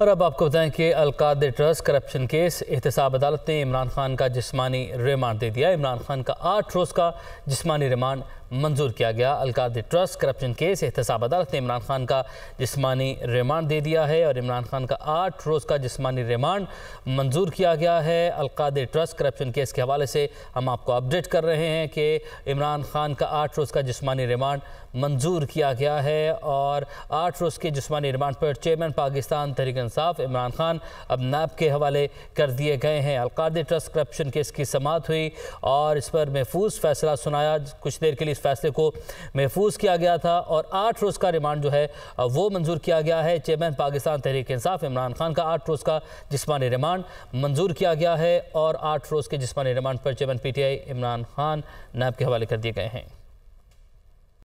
और अब आपको बताएं कि अलकाद ट्रस्ट करप्शन केस एहतसाब अदालत ने इमरान खान का जिस्मानी रिमांड दे दिया इमरान खान का आठ रोज़ का जिसमानी रिमांड मंजूर किया गया अलकाद ट्रस्ट करप्शन केस एहतसाब अदालत ने इमरान खान का जिसमानी रिमांड दे दिया है और इमरान खान का आठ रोज़ का जिसमानी रिमांड मंजूर किया गया है अलकाद ट्रस्ट करप्शन केस के हवाले से हम आपको अपडेट कर रहे हैं कि इमरान खान का आठ रोज़ का जिसमानी रिमांड मंजूर किया गया है और आठ रोज़ के जिसमानी रिमांड पर चेयरमैन पाकिस्तान तहरीक इंसाफ इमरान खान अब नैब के हवाले कर दिए गए हैं अलकाद ट्रस्ट करप्शन केस की समात हुई और इस पर महफूज फैसला सुनाया कुछ देर के लिए इस फैसले को महफूज किया गया था और आठ रोज़ का रिमांड जो है वो मंजूर किया गया है चेयरमैन पाकिस्तान तहरीक इंसाफ इमरान खान का आठ रोज़ का जिसमानी रिमांड मंजूर किया गया है और आठ रोज़ के जिसमानी रिमांड पर चेयरमैन पी टी आई इमरान खान नैब के हवाले कर दिए गए हैं